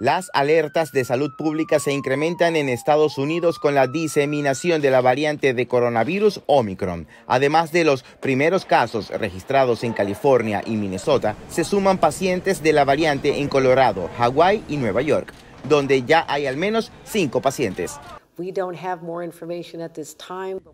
Las alertas de salud pública se incrementan en Estados Unidos con la diseminación de la variante de coronavirus Omicron. Además de los primeros casos registrados en California y Minnesota, se suman pacientes de la variante en Colorado, Hawái y Nueva York, donde ya hay al menos cinco pacientes.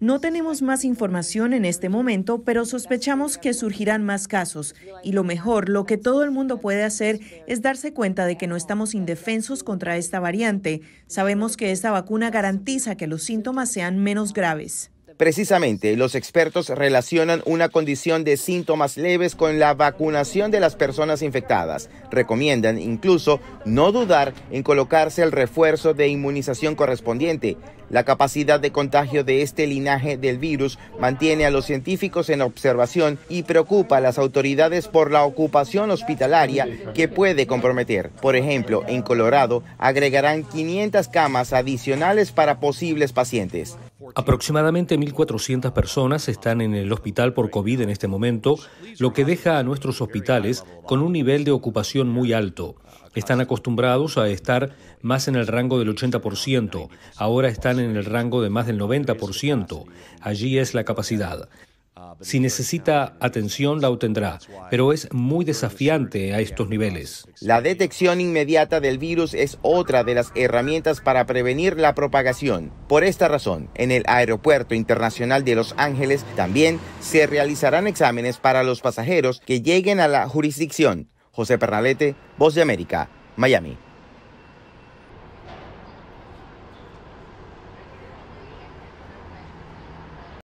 No tenemos más información en este momento, pero sospechamos que surgirán más casos. Y lo mejor, lo que todo el mundo puede hacer es darse cuenta de que no estamos indefensos contra esta variante. Sabemos que esta vacuna garantiza que los síntomas sean menos graves. Precisamente, los expertos relacionan una condición de síntomas leves con la vacunación de las personas infectadas. Recomiendan incluso no dudar en colocarse el refuerzo de inmunización correspondiente. La capacidad de contagio de este linaje del virus mantiene a los científicos en observación y preocupa a las autoridades por la ocupación hospitalaria que puede comprometer. Por ejemplo, en Colorado agregarán 500 camas adicionales para posibles pacientes. Aproximadamente 1.400 personas están en el hospital por COVID en este momento, lo que deja a nuestros hospitales con un nivel de ocupación muy alto. Están acostumbrados a estar más en el rango del 80%, ahora están en el rango de más del 90%. Allí es la capacidad. Ah, si necesita atención, la obtendrá, pero es muy desafiante a estos niveles. La detección inmediata del virus es otra de las herramientas para prevenir la propagación. Por esta razón, en el Aeropuerto Internacional de Los Ángeles también se realizarán exámenes para los pasajeros que lleguen a la jurisdicción. José Pernalete, Voz de América, Miami.